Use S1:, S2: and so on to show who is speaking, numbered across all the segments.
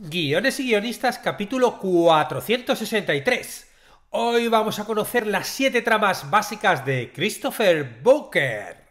S1: Guiones y guionistas capítulo 463. Hoy vamos a conocer las 7 tramas básicas de Christopher Booker.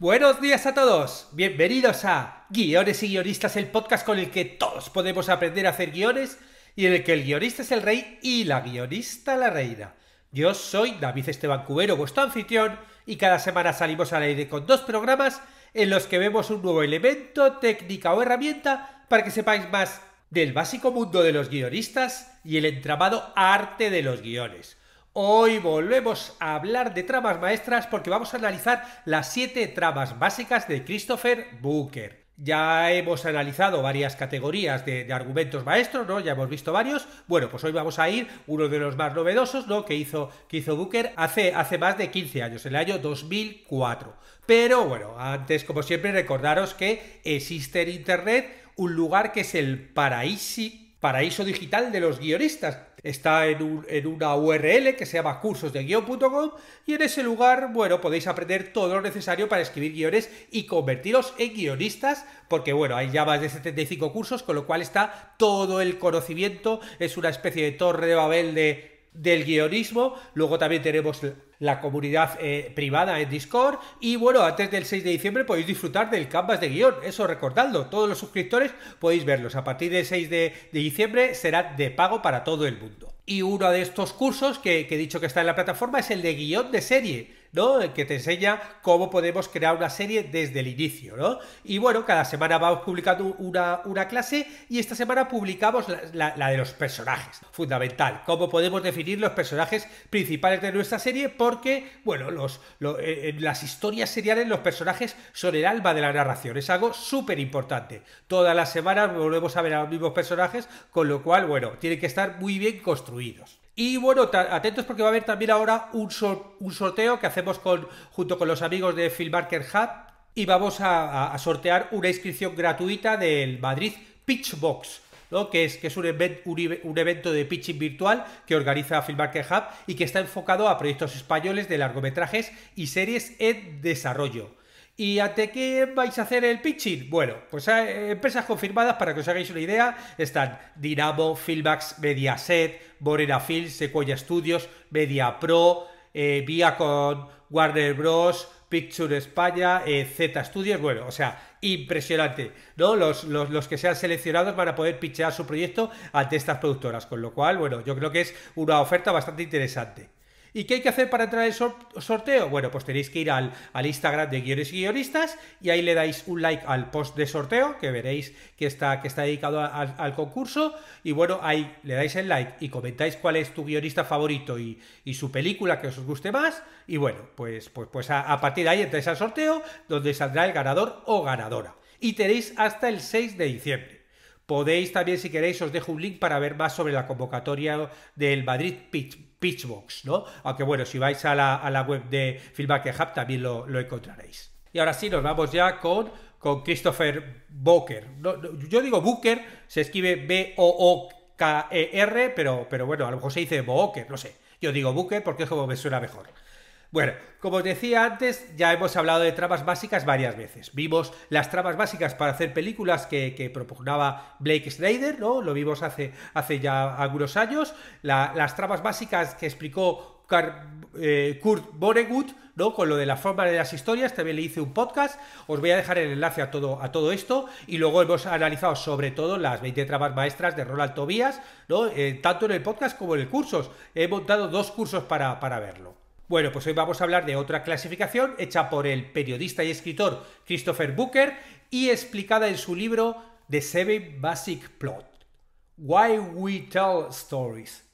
S1: Buenos días a todos, bienvenidos a Guiones y Guionistas, el podcast con el que todos podemos aprender a hacer guiones y en el que el guionista es el rey y la guionista la reina. Yo soy David Esteban Cubero, vuestro anfitrión, y cada semana salimos al aire con dos programas en los que vemos un nuevo elemento, técnica o herramienta para que sepáis más del básico mundo de los guionistas y el entramado arte de los guiones. Hoy volvemos a hablar de tramas maestras porque vamos a analizar las siete tramas básicas de Christopher Booker. Ya hemos analizado varias categorías de, argumentos maestros, ¿no? Ya hemos visto varios. Bueno, pues hoy vamos a ir uno de los más novedosos, ¿no? Que hizo, que hizo Booker hace, hace más de 15 años, en el año 2004. Pero bueno, antes, como siempre, recordaros que existe en Internet un lugar que es el paraíso paraíso digital de los guionistas. Está en, una URL que se llama cursosdeguion.com y en ese lugar, bueno, podéis aprender todo lo necesario para escribir guiones y convertiros en guionistas, porque bueno, hay ya más de 75 cursos, con lo cual está todo el conocimiento, es una especie de torre de Babel del guionismo. Luego también tenemos la comunidad eh, privada en Discord. Y bueno, antes del 6 de diciembre podéis disfrutar del Canvas de guión. Eso recordadlo, todos los suscriptores podéis verlos. A partir del 6 de, diciembre será de pago para todo el mundo. Y uno de estos cursos que, que he dicho que está en la plataforma es el de guión de serie que te enseña cómo podemos crear una serie desde el inicio, ¿no? Y bueno, cada semana vamos publicando una, clase y esta semana publicamos la, de los personajes, fundamental, cómo podemos definir los personajes principales de nuestra serie, porque, bueno, eh, eh, las historias seriales los personajes son el alma de la narración, es algo súper importante. Todas las semanas volvemos a ver a los mismos personajes, con lo cual, bueno, tienen que estar muy bien construidos. Y bueno, atentos porque va a haber también ahora un, sorteo que hacemos junto con los amigos de Filmarker Hub y vamos a, sortear una inscripción gratuita del Madrid Pitchbox. que es, que es un, evento de pitching virtual que organiza Filmarker Hub y que está enfocado a proyectos españoles de largometrajes y series en desarrollo. ¿Y ante qué vais a hacer el pitching? Bueno, pues hay eh, empresas confirmadas, para que os hagáis una idea, están Dinamo, Filmax, Mediaset, Morena Film, Sequoia Studios, MediaPro, Pro, eh, Viacon, Warner Bros., Picture España, eh, Z Studios, bueno, o sea, impresionante, ¿no? Los, los, los, que sean seleccionados van a poder pitchear su proyecto ante estas productoras, con lo cual, bueno, yo creo que es una oferta bastante interesante. ¿Y qué hay que hacer para entrar al sorteo? Bueno, pues tenéis que ir al, Instagram de Guiones y Guionistas y ahí le dais un like al post de sorteo, que veréis que está, que está dedicado al concurso. Y bueno, ahí le dais el like y comentáis cuál es tu guionista favorito y, su película que os guste más. Y bueno, pues, pues, pues a, partir de ahí entráis al sorteo, donde saldrá el ganador o ganadora. Y tenéis hasta el 6 de diciembre. Podéis también, si queréis, os dejo un link para ver más sobre la convocatoria del Madrid Pitch Pitchbox, ¿no? Aunque bueno, si vais a la, a la web de Filmmaker Hub también lo, lo encontraréis. Y ahora sí, nos vamos ya con con Christopher Booker. yo digo Booker, se escribe B-O-O-K-E-R, pero, pero bueno, a lo mejor se dice Booker, no sé. Yo digo Booker porque es como me suena mejor. Bueno, como os decía antes, ya hemos hablado de tramas básicas varias veces. Vimos las tramas básicas para hacer películas que, proponía Blake Snyder, ¿no? Lo vimos hace, hace ya algunos años. las tramas básicas que explicó eh, Kurt Vonnegut, ¿no? Con lo de la forma de las historias, también le hice un podcast. Os voy a dejar el enlace a todo, a todo esto. Y luego hemos analizado sobre todo las 20 tramas maestras de Ronald Tobias, ¿no? Eh, tanto en el podcast como en el cursos. He montado dos cursos para, para verlo. Bueno, pues hoy vamos a hablar de otra clasificación hecha por el periodista y escritor Christopher Booker y explicada en su libro The Seven Basic Plot. Why We Tell Stories.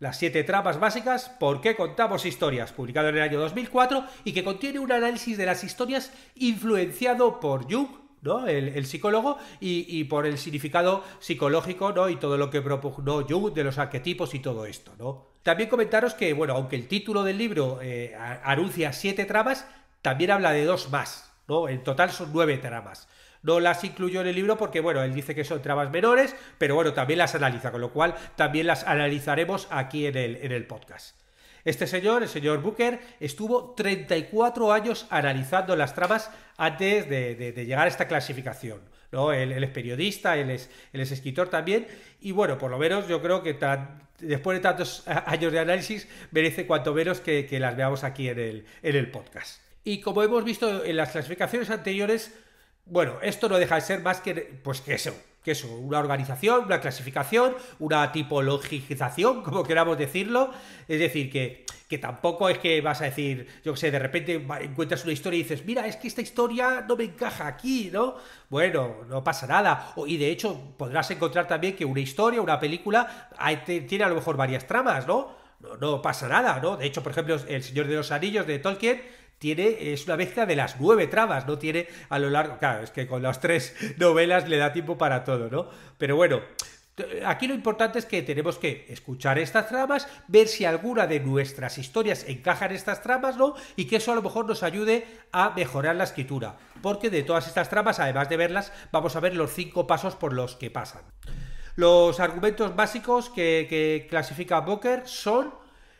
S1: Las siete tramas básicas por qué contamos historias, publicado en el año 2004 y que contiene un análisis de las historias influenciado por Jung, ¿no? El, psicólogo, y, por el significado psicológico, ¿no? Y todo lo que propuso Jung de los arquetipos y todo esto, ¿no? También comentaros que, bueno, aunque el título del libro eh, anuncia siete tramas, también habla de dos más, ¿no? En total son nueve tramas. No las incluyó en el libro porque, bueno, él dice que son tramas menores, pero bueno, también las analiza, con lo cual también las analizaremos aquí en el, en el podcast. Este señor, el señor Booker, estuvo 34 años analizando las tramas antes de llegar a esta clasificación. Él, es periodista, él es, escritor también, y bueno, por lo menos yo creo que después de tantos años de análisis merece cuanto menos que, las veamos aquí en el, en el podcast. Y como hemos visto en las clasificaciones anteriores, bueno, esto no deja de ser más que, pues que eso, que es una organización, una clasificación, una tipologización, como queramos decirlo. Es decir, que, que tampoco es que vas a decir, yo qué sé, de repente encuentras una historia y dices, mira, es que esta historia no me encaja aquí, ¿no? Bueno, no pasa nada. Y de hecho, podrás encontrar también que una historia, una película, tiene a lo mejor varias tramas, ¿no? No, no pasa nada, ¿no? De hecho, por ejemplo, El Señor de los Anillos de Tolkien tiene, es una mezcla de las nueve tramas, no tiene a lo largo, claro, es que con las tres novelas le da tiempo para todo, ¿no? Pero bueno, Aquí lo importante es que tenemos que escuchar estas tramas, ver si alguna de nuestras historias encaja en estas tramas, ¿no? Y que eso a lo mejor nos ayude a mejorar la escritura. Porque de todas estas tramas, además de verlas, vamos a ver los cinco pasos por los que pasan. Los argumentos básicos que, clasifica Booker son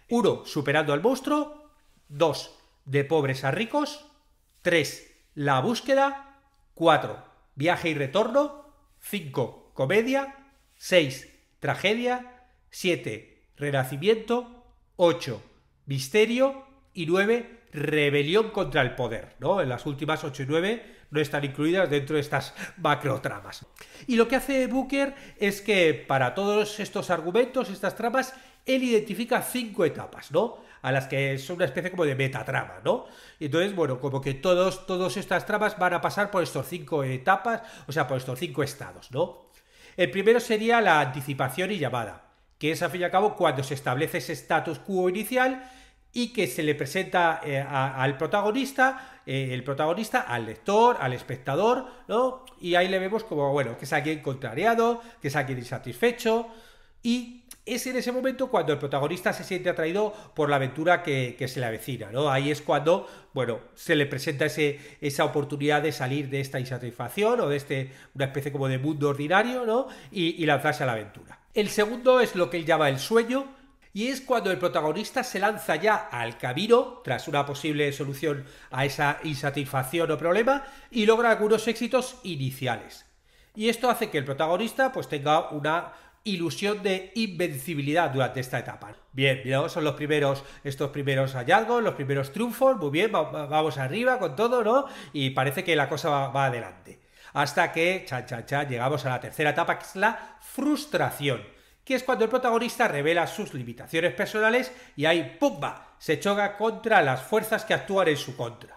S1: 1. Superando al monstruo. 2 de pobres a ricos. 3. La búsqueda. 4. Viaje y retorno. 5. Comedia. 6. Tragedia. 7. Renacimiento. 8. Misterio. Y 9. Rebelión contra el poder. ¿no? En las últimas 8 y 9 no están incluidas dentro de estas tramas. Y lo que hace Booker es que para todos estos argumentos, estas tramas, él identifica 5 etapas, ¿no? a las que es una especie como de metatrama, ¿no? Y entonces, bueno, como que todos, todas estas tramas van a pasar por estos cinco etapas, o sea, por estos cinco estados, ¿no? El primero sería la anticipación y llamada, que es, al fin y al cabo, cuando se establece ese status quo inicial y que se le presenta eh, al protagonista, eh, el protagonista al lector, al espectador, ¿no? Y ahí le vemos como, bueno, que es alguien contrariado, que es alguien insatisfecho y es en ese momento cuando el protagonista se siente atraído por la aventura que, se le avecina, ¿no? Ahí es cuando, bueno, se le presenta esa oportunidad de salir de esta insatisfacción o de este, una especie como de mundo ordinario, ¿no? Y, lanzarse a la aventura. El segundo es lo que él llama el sueño, y es cuando el protagonista se lanza ya al camino, tras una posible solución a esa insatisfacción o problema, y logra algunos éxitos iniciales. Y esto hace que el protagonista pues tenga una ilusión de invencibilidad durante esta etapa. Bien, miramos son los primeros, estos primeros hallazgos, los primeros triunfos, muy bien, vamos arriba con todo, ¿no? Y parece que la cosa va, adelante. Hasta que, cha, cha, cha, llegamos a la tercera etapa, que es la frustración, que es cuando el protagonista revela sus limitaciones personales y ahí, ¡pumba!, se choca contra las fuerzas que actúan en su contra.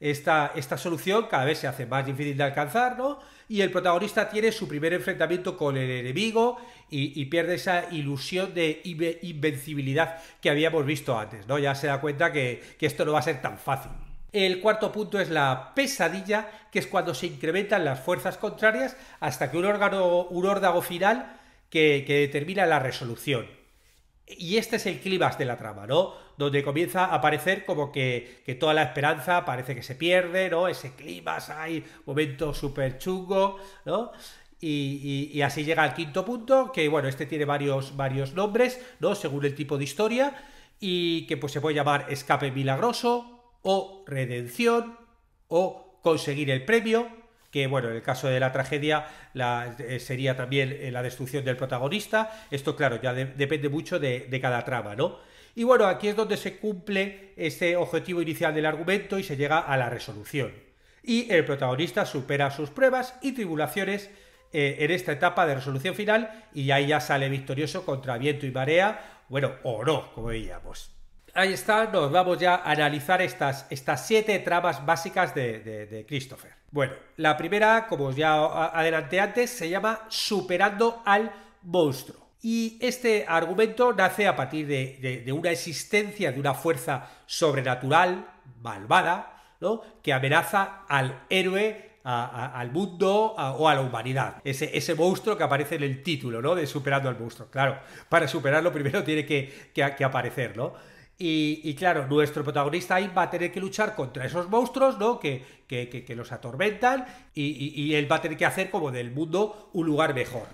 S1: Esta, esta solución cada vez se hace más difícil de alcanzar, ¿no? y el protagonista tiene su primer enfrentamiento con el enemigo y, pierde esa ilusión de invencibilidad que habíamos visto antes, ¿no? Ya se da cuenta que, esto no va a ser tan fácil. El cuarto punto es la pesadilla, que es cuando se incrementan las fuerzas contrarias hasta que un órgano, un órgano final que determina la resolución. Y este es el clímax de la trama, ¿no? Donde comienza a aparecer como que, toda la esperanza parece que se pierde, ¿no? Ese clímax, hay momentos súper chungo, ¿no? Y, así llega al quinto punto, que bueno, este tiene varios, varios nombres, ¿no? Según el tipo de historia, y que pues se puede llamar escape milagroso, o redención, o conseguir el premio, que bueno, en el caso de la tragedia eh, sería también eh, la destrucción del protagonista. Esto, claro, ya depende mucho de, cada trama, ¿no? Y bueno, aquí es donde se cumple este objetivo inicial del argumento y se llega a la resolución. Y el protagonista supera sus pruebas y tribulaciones eh, en esta etapa de resolución final y ahí ya sale victorioso contra viento y marea, bueno, o no, como veíamos ahí está, nos vamos ya a analizar estas, estas siete tramas básicas de, Christopher. Bueno, la primera, como ya adelanté antes, se llama Superando al Monstruo. Y este argumento nace a partir de, una existencia de una fuerza sobrenatural, malvada, ¿no? que amenaza al héroe al mundo o a la humanidad. Ese, ese, monstruo que aparece en el título, ¿no? De Superando al Monstruo. Claro, para superarlo primero tiene que, que, que aparecer, ¿no? Y, claro, nuestro protagonista ahí va a tener que luchar contra esos monstruos, ¿no? Que, que, que, los atormentan y, él va a tener que hacer como del mundo un lugar mejor.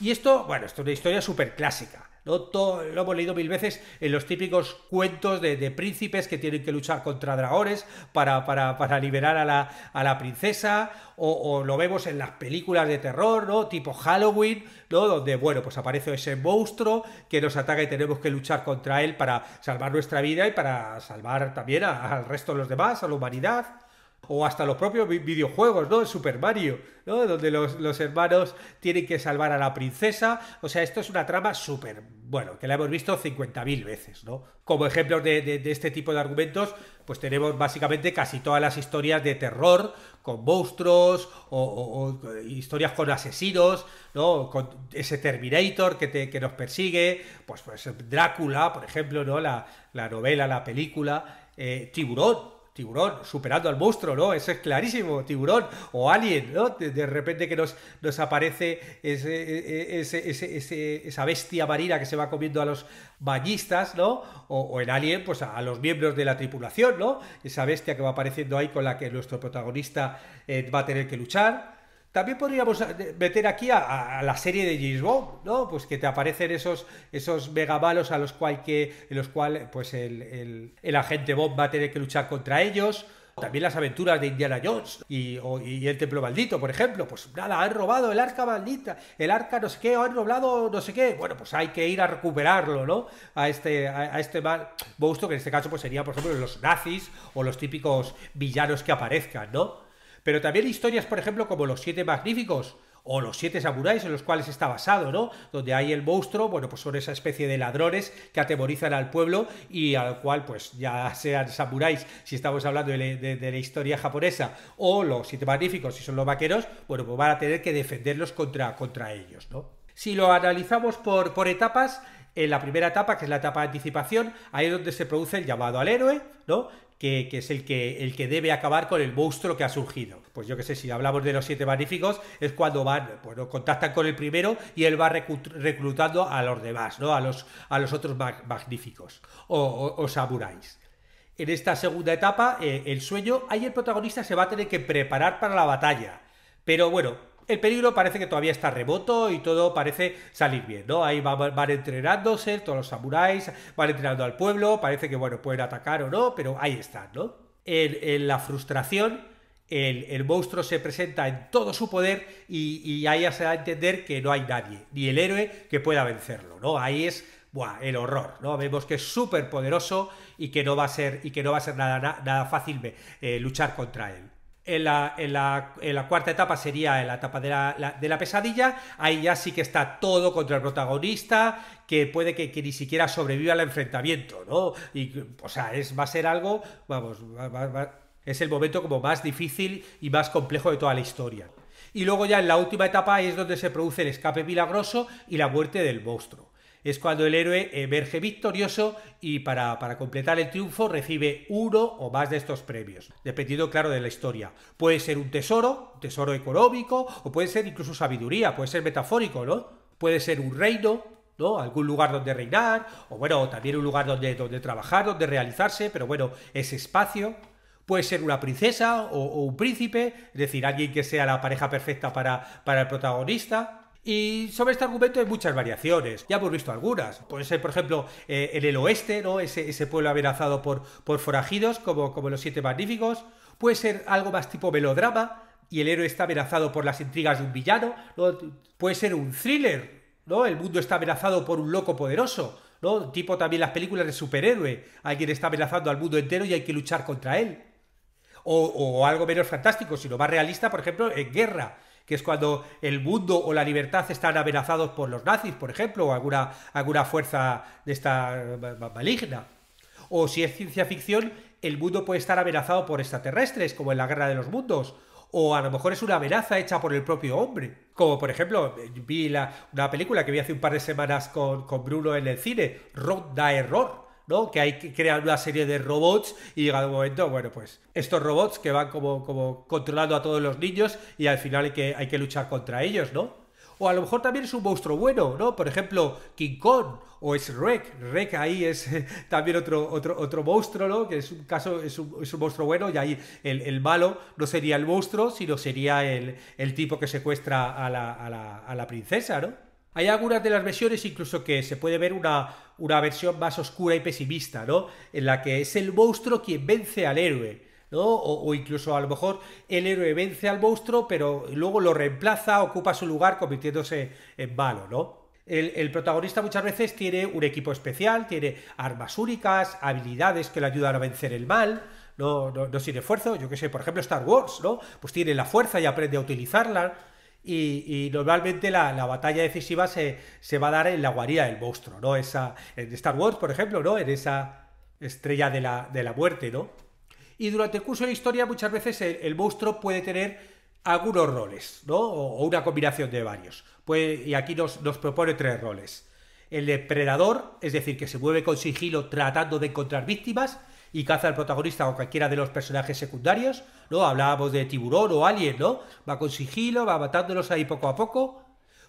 S1: Y esto, bueno, esto es una historia súper clásica. Lo, todo lo hemos leído mil veces en los típicos cuentos de, príncipes que tienen que luchar contra dragones para, para, para liberar a la, princesa, o, lo vemos en las películas de terror, ¿no? Tipo Halloween, ¿no? Donde, bueno, pues aparece ese monstruo que nos ataca y tenemos que luchar contra él para salvar nuestra vida y para salvar también al resto de los demás, a la humanidad o hasta los propios videojuegos, ¿no? Super Mario, ¿no? Donde los, hermanos tienen que salvar a la princesa. O sea, esto es una trama súper, bueno, que la hemos visto 50.000 veces, ¿no? Como ejemplos de, este tipo de argumentos, pues tenemos básicamente casi todas las historias de terror con monstruos o, historias con asesinos, ¿no? Con ese Terminator que, te, que nos persigue, pues, pues Drácula, por ejemplo, ¿no? La, novela, la película, eh, Tiburón, Tiburón, superando al monstruo, ¿no? Eso es clarísimo, tiburón o alien, ¿no? De, repente que nos, nos aparece e, e, ese, ese, ese, esa bestia marina que se va comiendo a los bañistas, ¿no? O, el alien, pues a, los miembros de la tripulación, ¿no? Esa bestia que va apareciendo ahí con la que nuestro protagonista eh, va a tener que luchar. También podríamos eh, meter aquí a, la serie de James Bond, ¿no? Pues que te aparecen esos, esos megavalos a los cuales, que, en los cuales pues el, el, agente Bond va a tener que luchar contra ellos. También las aventuras de Indiana Jones y, el templo maldito, por ejemplo. Pues nada, han robado el arca maldita, el arca no sé qué, o han robado no sé qué. Bueno, pues hay que ir a recuperarlo, ¿no? A este, a, este mal monstruo, que en este caso pues sería, por ejemplo, los nazis o los típicos villanos que aparezcan, ¿no? Pero también historias, por ejemplo, como Los Siete Magníficos o Los Siete Samuráis, en los cuales está basado, ¿no? Donde hay el monstruo, bueno, pues son esa especie de ladrones que atemorizan al pueblo y al cual, pues ya sean samuráis, si estamos hablando de, la historia japonesa, o Los Siete Magníficos, si son los vaqueros, bueno, pues van a tener que defenderlos contra, contra ellos, ¿no? Si lo analizamos por, por etapas, en la primera etapa, que es la etapa de anticipación, ahí es donde se produce el llamado al héroe, ¿no? que, es el que, el que debe acabar con el monstruo que ha surgido. Pues yo que sé, si hablamos de los siete magníficos, es cuando van, bueno, pues, contactan con el primero y él va reclutando a los demás, ¿no? A los, a los otros magníficos o, o, En esta segunda etapa, eh, el sueño, ahí el protagonista se va a tener que preparar para la batalla. Pero bueno, el peligro parece que todavía está remoto y todo parece salir bien, ¿no? Ahí van, entrenándose todos los samuráis, van entrenando al pueblo, parece que, bueno, pueden atacar o no, pero ahí están, ¿no? En, la frustración, el, monstruo se presenta en todo su poder y, y ahí se da a entender que no hay nadie, ni el héroe que pueda vencerlo, ¿no? Ahí es Buah, el horror, ¿no? Vemos que es súper poderoso y que no va a ser, y que no va a ser nada, fácil eh, luchar contra él. En la, cuarta etapa sería la etapa de la, pesadilla. Ahí ya sí que está todo contra el protagonista, que puede que, ni siquiera sobreviva al enfrentamiento, ¿no? Y, o sea, es, va a ser algo, vamos, es el momento como más difícil y más complejo de toda la historia. Y luego ya en la última etapa es donde se produce el escape milagroso y la muerte del monstruo es cuando el héroe emerge victorioso y para, completar el triunfo recibe uno o más de estos premios, dependiendo, claro, de la historia. Puede ser un tesoro, un tesoro económico, o puede ser incluso sabiduría, puede ser metafórico, ¿no? Puede ser un reino, ¿no? Algún lugar donde reinar, o bueno, también un lugar donde, donde trabajar, donde realizarse, pero bueno, ese espacio. Puede ser una princesa o, un príncipe, es decir, alguien que sea la pareja perfecta para, para el protagonista. Y sobre este argumento hay muchas variaciones, ya hemos visto algunas. Puede ser, por ejemplo, eh, en el oeste, ¿no? Ese, ese pueblo amenazado por, forajidos, como, como los Siete Magníficos. Puede ser algo más tipo melodrama, y el héroe está amenazado por las intrigas de un villano. Puede ser un thriller, ¿no? El mundo está amenazado por un loco poderoso, ¿no? Tipo también las películas de superhéroe. Alguien está amenazando al mundo entero y hay que luchar contra él. O, o algo menos fantástico, sino más realista, por ejemplo, en guerra que es cuando el mundo o la libertad están amenazados por los nazis, por ejemplo, o alguna, alguna fuerza de esta maligna. O si es ciencia ficción, el mundo puede estar amenazado por extraterrestres, como en la Guerra de los Mundos, o a lo mejor es una amenaza hecha por el propio hombre. Como por ejemplo, vi una película que vi hace un par de semanas con, con Bruno en el cine, da Error, ¿no? Que hay que crear una serie de robots y llega un momento, bueno, pues estos robots que van como, como controlando a todos los niños y al final hay que, luchar contra ellos, ¿no? O a lo mejor también es un monstruo bueno, ¿no? Por ejemplo, King Kong o es Rek. Rek ahí es también otro, otro, otro monstruo, ¿no? Que es un caso, es un, monstruo bueno y ahí el, malo no sería el monstruo, sino sería el, el tipo que secuestra a la, a la, a la princesa, ¿no? Hay algunas de las versiones incluso que se puede ver una, versión más oscura y pesimista, ¿no? En la que es el monstruo quien vence al héroe. ¿no? O, incluso a lo mejor el héroe vence al monstruo, pero luego lo reemplaza, ocupa su lugar convirtiéndose en malo, ¿no? El, protagonista muchas veces tiene un equipo especial, tiene armas únicas, habilidades que le ayudan a vencer el mal, no, no, sin esfuerzo, yo que sé, por ejemplo Star Wars, ¿no? Pues tiene la fuerza y aprende a utilizarla, y, normalmente la, batalla decisiva se, va a dar en la guarida del monstruo, ¿no? Esa, en Star Wars, por ejemplo, ¿no? En esa estrella de la, muerte, ¿no? Y durante el curso de la historia muchas veces el, monstruo puede tener algunos roles, ¿no? O, una combinación de varios. y aquí nos, nos propone tres roles. El depredador, es decir, que se mueve con sigilo tratando de encontrar víctimas, y caza al protagonista o cualquiera de los personajes secundarios, ¿no? Hablábamos de tiburón o alguien ¿no? Va con sigilo, va matándolos ahí poco a poco.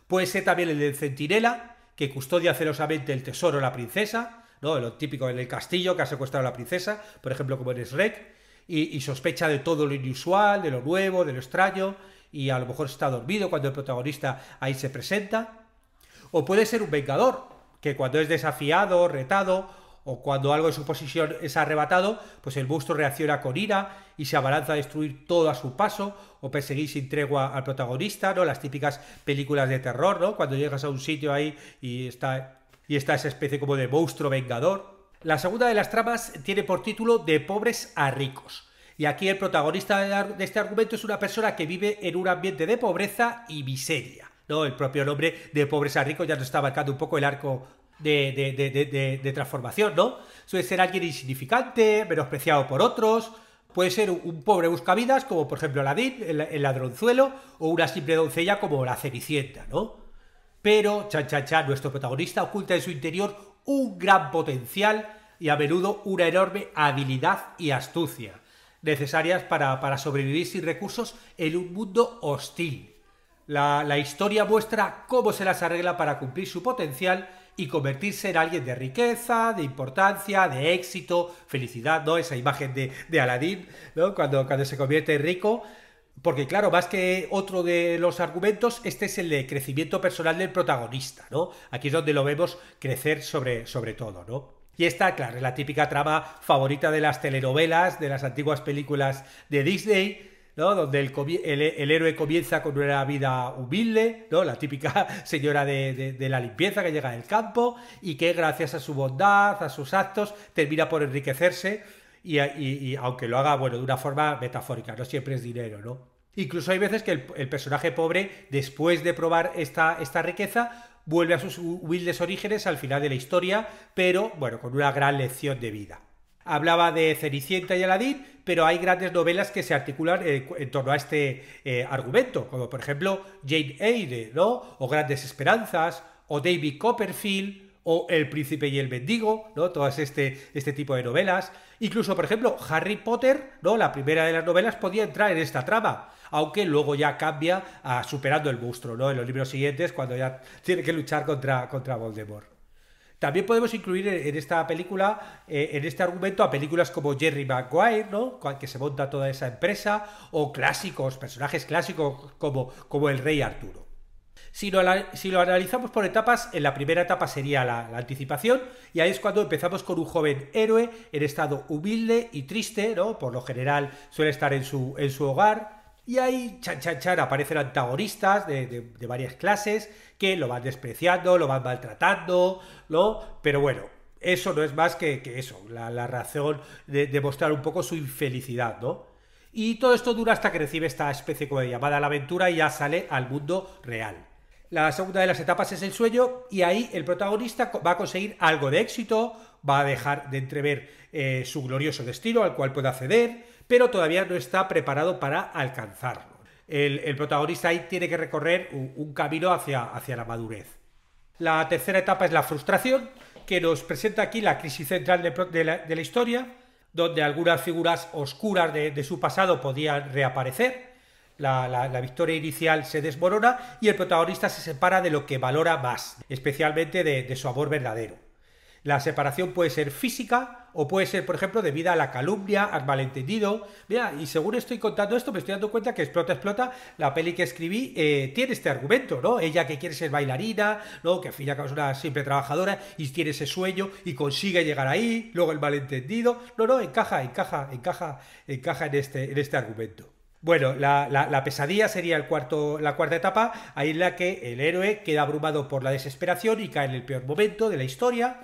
S1: Puede ser también el del centinela, que custodia celosamente el tesoro la princesa, ¿no? Lo típico en el castillo que ha secuestrado a la princesa, por ejemplo, como en Shrek, y, y sospecha de todo lo inusual, de lo nuevo, de lo extraño, y a lo mejor está dormido cuando el protagonista ahí se presenta. O puede ser un vengador, que cuando es desafiado, retado o cuando algo de su posición es arrebatado, pues el monstruo reacciona con ira y se abalanza a destruir todo a su paso o perseguir sin tregua al protagonista, ¿no? Las típicas películas de terror, ¿no? Cuando llegas a un sitio ahí y está, y está esa especie como de monstruo vengador. La segunda de las tramas tiene por título De pobres a ricos. Y aquí el protagonista de este argumento es una persona que vive en un ambiente de pobreza y miseria. ¿no? El propio nombre de pobres a ricos ya nos está marcando un poco el arco de, transformación, ¿no? Suele ser alguien insignificante, menospreciado por otros, puede ser un pobre buscavidas, como por ejemplo la el, el ladronzuelo, o una simple doncella como la Cenicienta, ¿no? Pero, chan chan chan, nuestro protagonista oculta en su interior un gran potencial y a menudo una enorme habilidad y astucia, necesarias para, sobrevivir sin recursos en un mundo hostil. La, la historia muestra cómo se las arregla para cumplir su potencial y convertirse en alguien de riqueza, de importancia, de éxito, felicidad, ¿no? Esa imagen de, de Aladín, ¿no? Cuando, cuando se convierte en rico. Porque claro, más que otro de los argumentos, este es el de crecimiento personal del protagonista, ¿no? Aquí es donde lo vemos crecer sobre, sobre todo, ¿no? Y esta, claro, es la típica trama favorita de las telenovelas, de las antiguas películas de Disney, donde el, héroe comienza con una vida humilde, ¿no? La típica señora de, la limpieza que llega del campo y que gracias a su bondad, a sus actos, termina por enriquecerse y, aunque lo haga, bueno, de una forma metafórica, no siempre es dinero, ¿no? Incluso hay veces que el, personaje pobre, después de probar esta, esta riqueza, vuelve a sus humildes orígenes al final de la historia, pero bueno, con una gran lección de vida hablaba de Cenicienta y Aladín, pero hay grandes novelas que se articulan eh, en torno a este eh, argumento, como por ejemplo Jane Eyre, ¿no? O Grandes Esperanzas, o David Copperfield, o El Príncipe y el Mendigo, ¿no? este, este tipo de novelas. Incluso, por ejemplo, Harry Potter, ¿no? La primera de las novelas podía entrar en esta trama, aunque luego ya cambia a superando el monstruo, ¿no? En los libros siguientes, cuando ya tiene que luchar contra, contra Voldemort. También podemos incluir en esta película, eh, en este argumento, a películas como Jerry Maguire, ¿no? Que se monta toda esa empresa, o clásicos, personajes clásicos como, como el Rey Arturo. Si lo, analizamos por etapas, en la primera etapa sería la, anticipación, y ahí es cuando empezamos con un joven héroe en estado humilde y triste, ¿no? Por lo general suele estar en en su hogar, y ahí, chan, chan, chan, aparecen antagonistas de, varias clases que lo van despreciando, lo van maltratando, ¿no? Pero bueno, eso no es más que, eso, la, razón de, mostrar un poco su infelicidad, ¿no? Y todo esto dura hasta que recibe esta especie de llamada a la aventura y ya sale al mundo real. La segunda de las etapas es el sueño y ahí el protagonista va a conseguir algo de éxito, va a dejar de entrever eh, su glorioso destino al cual puede acceder, pero todavía no está preparado para alcanzarlo. El, protagonista ahí tiene que recorrer un, camino hacia, hacia la madurez. La tercera etapa es la frustración, que nos presenta aquí la crisis central de, la, historia, donde algunas figuras oscuras de, su pasado podían reaparecer. la, victoria inicial se desmorona y el protagonista se separa de lo que valora más, especialmente de, su amor verdadero. La separación puede ser física o puede ser, por ejemplo, debido a la calumnia, al malentendido. Mira, y según estoy contando esto, me estoy dando cuenta que Explota, Explota, la peli que escribí, eh, tiene este argumento, ¿no? Ella que quiere ser bailarina, ¿no? Que al fin y cabo es una simple trabajadora y tiene ese sueño y consigue llegar ahí, luego el malentendido. No, no, encaja, encaja, encaja, encaja en este, en este argumento. Bueno, la, la, pesadilla sería el cuarto, la cuarta etapa, ahí en la que el héroe queda abrumado por la desesperación y cae en el peor momento de la historia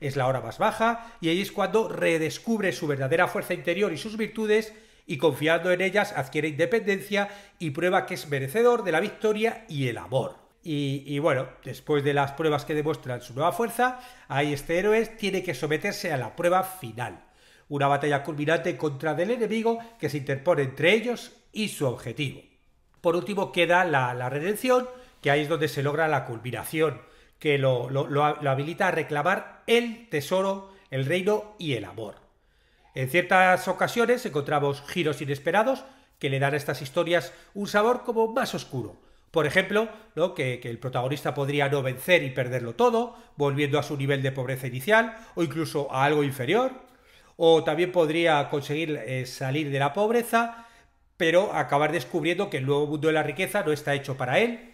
S1: es la hora más baja y ahí es cuando redescubre su verdadera fuerza interior y sus virtudes y confiando en ellas adquiere independencia y prueba que es merecedor de la victoria y el amor. Y, bueno, después de las pruebas que demuestran su nueva fuerza, ahí este héroe tiene que someterse a la prueba final, una batalla culminante contra el enemigo que se interpone entre ellos y su objetivo. Por último queda la, la redención, que ahí es donde se logra la culminación que lo, habilita a reclamar el tesoro, el reino y el amor. En ciertas ocasiones encontramos giros inesperados que le dan a estas historias un sabor como más oscuro. Por ejemplo, que, el protagonista podría no vencer y perderlo todo, volviendo a su nivel de pobreza inicial o incluso a algo inferior. O también podría conseguir eh, salir de la pobreza, pero acabar descubriendo que el nuevo mundo de la riqueza no está hecho para él.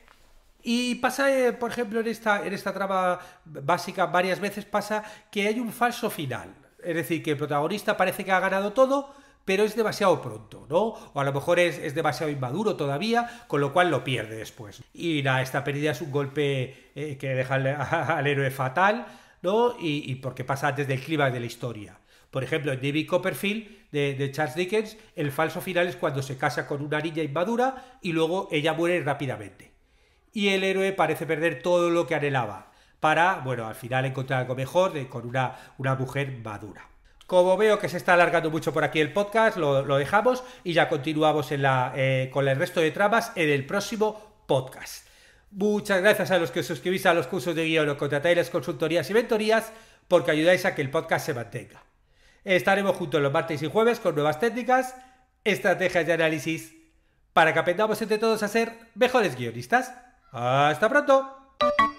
S1: Y pasa, eh, por ejemplo, en esta, en esta trama básica varias veces pasa que hay un falso final. Es decir, que el protagonista parece que ha ganado todo, pero es demasiado pronto, ¿no? O a lo mejor es, demasiado inmaduro todavía, con lo cual lo pierde después. Y nada, esta pérdida es un golpe eh, que deja al, héroe fatal, ¿no? Y, porque pasa antes del clímax de la historia. Por ejemplo, en David Copperfield de, de, Charles Dickens, el falso final es cuando se casa con una niña inmadura y luego ella muere rápidamente y el héroe parece perder todo lo que anhelaba para, bueno, al final encontrar algo mejor con una, una mujer madura. Como veo que se está alargando mucho por aquí el podcast, lo, dejamos y ya continuamos eh, con el resto de tramas en el próximo podcast. Muchas gracias a los que os suscribís a los cursos de guión o contratáis las consultorías y mentorías porque ayudáis a que el podcast se mantenga. Estaremos juntos los martes y jueves con nuevas técnicas, estrategias de análisis, para que aprendamos entre todos a ser mejores guionistas. Hasta pronto.